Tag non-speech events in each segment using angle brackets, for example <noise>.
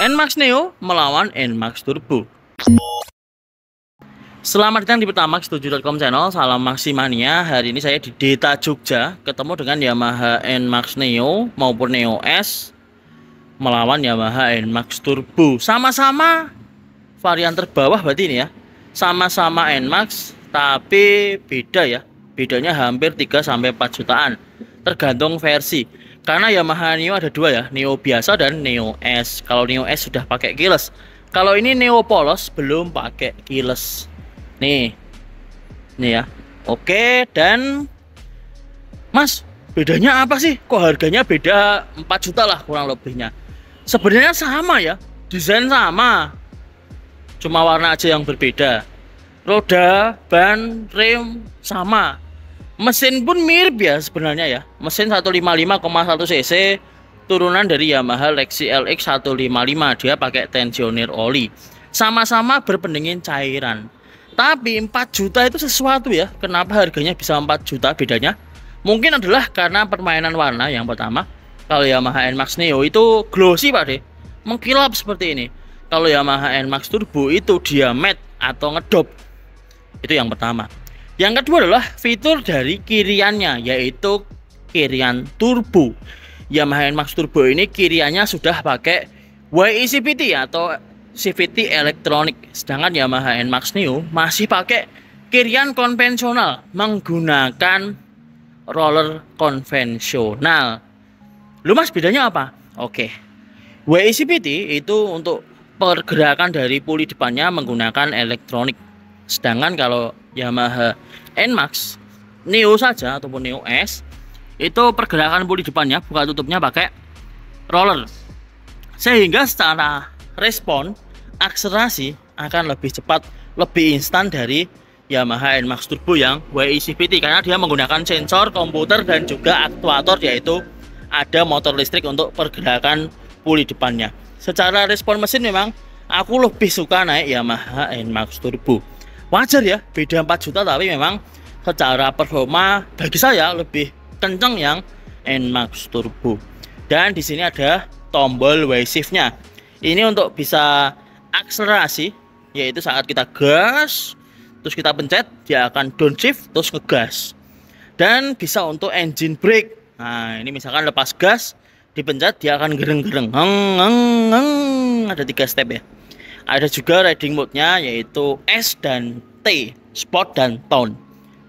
NMAX Neo melawan NMAX Turbo. Selamat datang di Pertamax7.com channel, salam Maximania. Hari ini saya di Deta Jogja, ketemu dengan Yamaha NMAX Neo maupun Neo S melawan Yamaha NMAX Turbo. Sama-sama varian terbawah berarti ini ya. Sama-sama NMAX tapi beda ya. Bedanya hampir 3 sampai 4 jutaan tergantung versi. Karena Yamaha Neo ada dua ya, Neo biasa dan Neo S. Kalau Neo S sudah pakai keyless. Kalau ini Neo polos belum pakai keyless. Nih. Nih ya. Oke, dan Mas, bedanya apa sih? Kok harganya beda 4 juta lah kurang lebihnya. Sebenarnya sama ya, desain sama. Cuma warna aja yang berbeda. Roda, ban, rem sama mesin pun mirip ya sebenarnya ya mesin 155,1 cc turunan dari Yamaha Lexi LX 155 dia pakai tensioner oli sama-sama berpendingin cairan tapi 4 juta itu sesuatu ya kenapa harganya bisa 4 juta bedanya mungkin adalah karena permainan warna yang pertama kalau Yamaha NMAX Neo itu glossy Pak deh mengkilap seperti ini kalau Yamaha NMAX Turbo itu dia matte atau ngedop itu yang pertama yang kedua adalah fitur dari kiriannya yaitu kirian turbo. Yamaha Nmax Turbo ini kiriannya sudah pakai YECVT atau CVT elektronik. Sedangkan Yamaha Nmax Neo masih pakai kirian konvensional menggunakan roller konvensional. Lu mas bedanya apa? Oke. YECVT itu untuk pergerakan dari puli depannya menggunakan elektronik Sedangkan kalau Yamaha Nmax Neo saja ataupun Neo S itu pergerakan puli depannya buka tutupnya pakai roller. Sehingga secara respon akselerasi akan lebih cepat, lebih instan dari Yamaha Nmax Turbo yang WICPT karena dia menggunakan sensor, komputer dan juga aktuator yaitu ada motor listrik untuk pergerakan puli depannya. Secara respon mesin memang aku lebih suka naik Yamaha Nmax Turbo wajar ya beda 4 juta tapi memang secara performa bagi saya lebih kenceng yang Nmax Turbo dan di sini ada tombol y nya ini untuk bisa akselerasi yaitu saat kita gas terus kita pencet dia akan downshift terus ngegas dan bisa untuk engine brake nah ini misalkan lepas gas dipencet dia akan gereng-gereng ada tiga step ya ada juga riding mode-nya yaitu S dan T, Sport dan Town.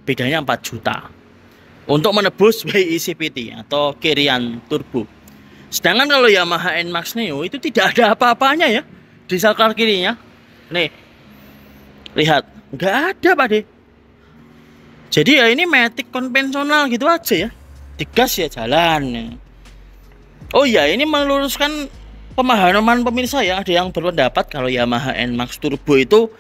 Bedanya 4 juta. Untuk menebus WICPT <laughs> atau Kirian Turbo. Sedangkan kalau Yamaha Nmax Neo itu tidak ada apa-apanya ya di saklar kirinya. Nih. Lihat, nggak ada, Pak De. Jadi ya ini matic konvensional gitu aja ya. Digas ya jalan. Oh iya, ini meluruskan pemahaman pemirsa ya ada yang berpendapat kalau Yamaha Nmax Turbo itu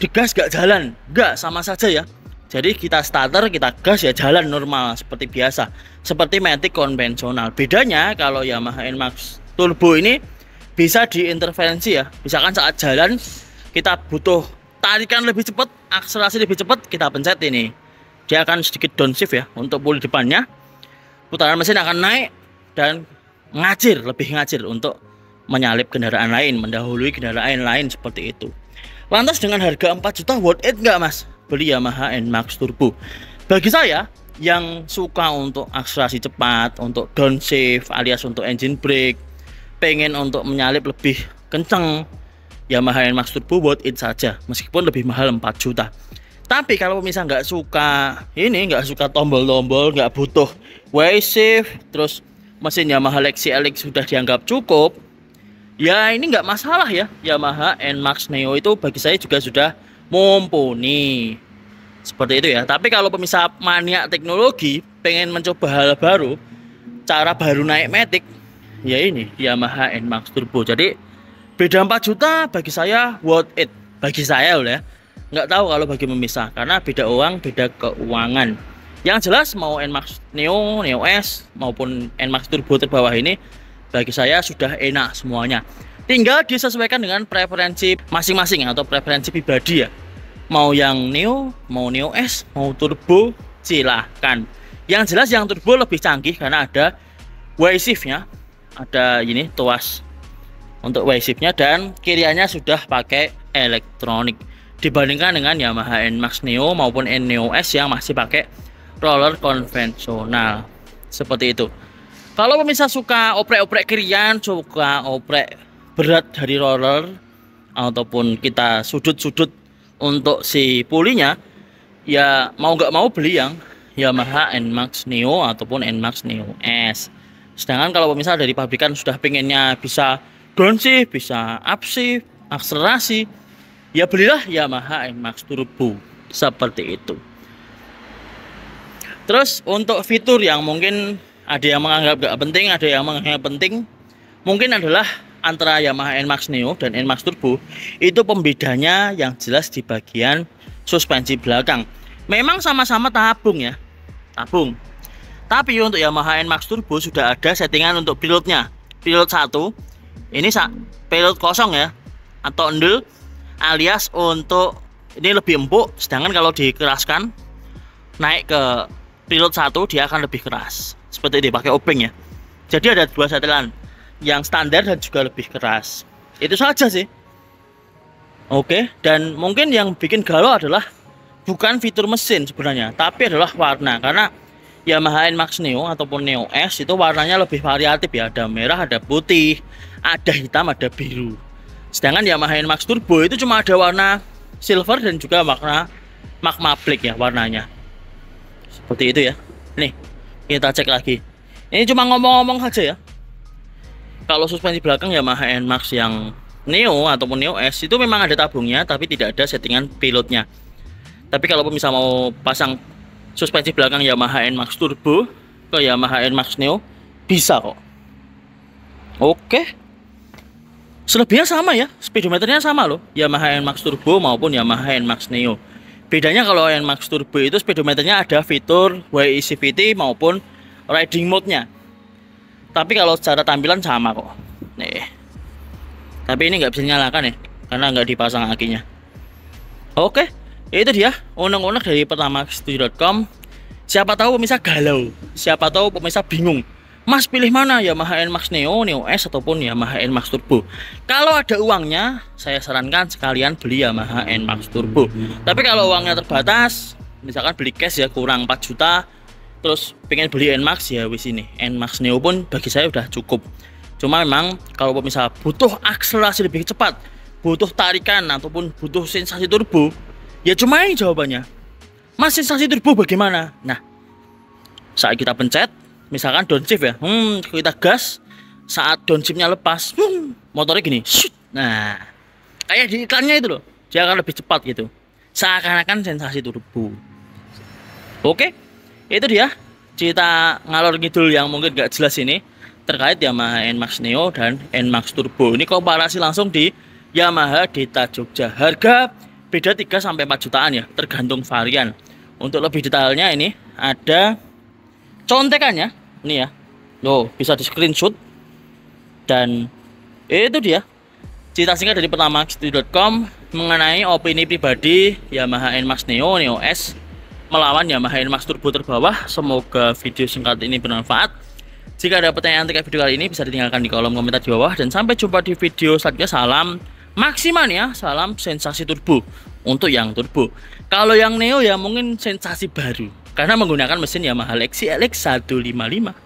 digas gak jalan gak sama saja ya jadi kita starter kita gas ya jalan normal seperti biasa seperti Matic konvensional bedanya kalau Yamaha Nmax Turbo ini bisa diintervensi ya misalkan saat jalan kita butuh tarikan lebih cepat akselerasi lebih cepat kita pencet ini dia akan sedikit downshift ya untuk pulih depannya putaran mesin akan naik dan ngacir, lebih ngacir untuk menyalip kendaraan lain, mendahului kendaraan lain seperti itu. Lantas dengan harga 4 juta worth it nggak mas? Beli Yamaha NMAX Turbo. Bagi saya yang suka untuk akselerasi cepat, untuk downshift alias untuk engine brake, pengen untuk menyalip lebih kenceng, Yamaha NMAX Turbo worth it saja, meskipun lebih mahal 4 juta. Tapi kalau misal nggak suka ini, nggak suka tombol-tombol, nggak butuh way shift, terus mesin Yamaha Lexi LX sudah dianggap cukup ya ini nggak masalah ya Yamaha Nmax Neo itu bagi saya juga sudah mumpuni seperti itu ya tapi kalau pemisah mania teknologi pengen mencoba hal baru cara baru naik Matic ya ini Yamaha Nmax Turbo jadi beda 4 juta bagi saya worth it bagi saya loh ya nggak tahu kalau bagi pemisah karena beda uang beda keuangan yang jelas mau Nmax Neo, Neo S maupun Nmax Turbo terbawah ini bagi saya sudah enak semuanya. Tinggal disesuaikan dengan preferensi masing-masing atau preferensi pribadi ya. Mau yang Neo, mau Neo S, mau Turbo silahkan. Yang jelas yang Turbo lebih canggih karena ada y nya, ada ini tuas untuk y nya dan kiriannya sudah pakai elektronik dibandingkan dengan Yamaha Nmax Neo maupun Neo S yang masih pakai crawler konvensional. Seperti itu. Kalau pemirsa suka oprek-oprek kirian, suka oprek berat dari roller ataupun kita sudut-sudut untuk si pulinya, ya mau nggak mau beli yang Yamaha Nmax Neo ataupun Nmax Neo S. Sedangkan kalau pemirsa dari pabrikan sudah pengennya bisa downshift sih, bisa upshift sih, akselerasi, ya belilah Yamaha Nmax Turbo. Seperti itu. Terus untuk fitur yang mungkin ada yang menganggap gak penting, ada yang menganggap penting, mungkin adalah antara Yamaha Nmax Neo dan Nmax Turbo itu pembedanya yang jelas di bagian suspensi belakang. Memang sama-sama tabung ya, tabung. Tapi untuk Yamaha Nmax Turbo sudah ada settingan untuk pilotnya. Pilot satu. ini pilot kosong ya, atau endel, alias untuk ini lebih empuk. Sedangkan kalau dikeraskan, naik ke pilot satu dia akan lebih keras seperti ini pakai obeng ya jadi ada dua setelan yang standar dan juga lebih keras itu saja sih oke dan mungkin yang bikin galau adalah bukan fitur mesin sebenarnya tapi adalah warna karena Yamaha Nmax Neo ataupun Neo S itu warnanya lebih variatif ya ada merah ada putih ada hitam ada biru sedangkan Yamaha Nmax Turbo itu cuma ada warna silver dan juga warna magma black ya warnanya seperti itu ya nih kita cek lagi ini cuma ngomong-ngomong saja ya kalau suspensi belakang Yamaha Nmax yang Neo ataupun Neo S itu memang ada tabungnya tapi tidak ada settingan pilotnya tapi kalau misal mau pasang suspensi belakang Yamaha Nmax Turbo ke Yamaha Nmax Neo bisa kok oke selebihnya sama ya speedometernya sama loh Yamaha Nmax Turbo maupun Yamaha Nmax Neo bedanya kalau yang Max Turbo itu speedometernya ada fitur WECVT maupun riding mode-nya tapi kalau secara tampilan sama kok nih tapi ini nggak bisa nyalakan ya karena nggak dipasang akinya oke itu dia unek-unek dari pertamax7.com siapa tahu pemirsa galau siapa tahu pemirsa bingung Mas pilih mana Yamaha NMAX Neo, Neo S ataupun Yamaha NMAX Turbo. Kalau ada uangnya, saya sarankan sekalian beli Yamaha NMAX Turbo. Tapi kalau uangnya terbatas, misalkan beli cash ya kurang 4 juta, terus pengen beli NMAX ya wis ini. NMAX Neo pun bagi saya udah cukup. Cuma memang kalau misalnya butuh akselerasi lebih cepat, butuh tarikan ataupun butuh sensasi turbo, ya cuma ini jawabannya. Mas sensasi turbo bagaimana? Nah, saat kita pencet misalkan downshift ya hmm, kita gas saat downshiftnya lepas hmm, motornya gini shoot. nah kayak di iklannya itu loh dia akan lebih cepat gitu seakan-akan sensasi turbo oke itu dia cerita ngalor ngidul yang mungkin gak jelas ini terkait Yamaha Nmax Neo dan Nmax Turbo ini komparasi langsung di Yamaha Dita Jogja harga beda 3 sampai 4 jutaan ya tergantung varian untuk lebih detailnya ini ada contekannya nih ya loh bisa di screenshot dan ya itu dia cerita singkat dari pertamax.com mengenai opini pribadi Yamaha Nmax Neo Neo S melawan Yamaha Nmax Turbo terbawah semoga video singkat ini bermanfaat jika ada pertanyaan terkait video kali ini bisa ditinggalkan di kolom komentar di bawah dan sampai jumpa di video selanjutnya salam maksimal ya salam sensasi turbo untuk yang turbo kalau yang neo ya mungkin sensasi baru karena menggunakan mesin Yamaha Lexi LX155